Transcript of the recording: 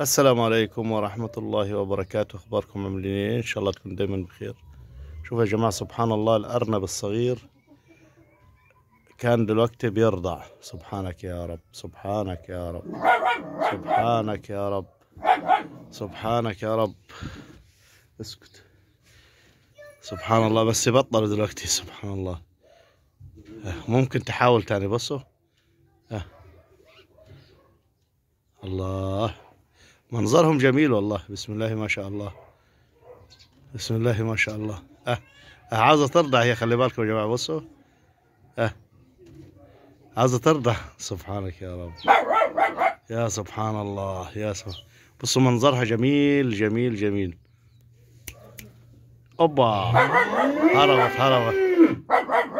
السلام عليكم ورحمة الله وبركاته أخباركم عاملين إيه؟ إن شاء الله تكون دايما بخير شوفوا يا جماعة سبحان الله الأرنب الصغير كان دلوقتي بيرضع سبحانك يا رب سبحانك يا رب سبحانك يا رب سبحانك يا رب اسكت سبحان الله بس بطل دلوقتي سبحان الله ممكن تحاول تاني بصوا الله منظرهم جميل والله بسم الله ما شاء الله بسم الله ما شاء الله اه, أه عاوزه ترضع هي خلي بالكم يا جماعه بصوا اه عاوزه ترضع سبحانك يا رب يا سبحان الله يا سبحان بصوا منظرها جميل جميل جميل اوبا هربت هربت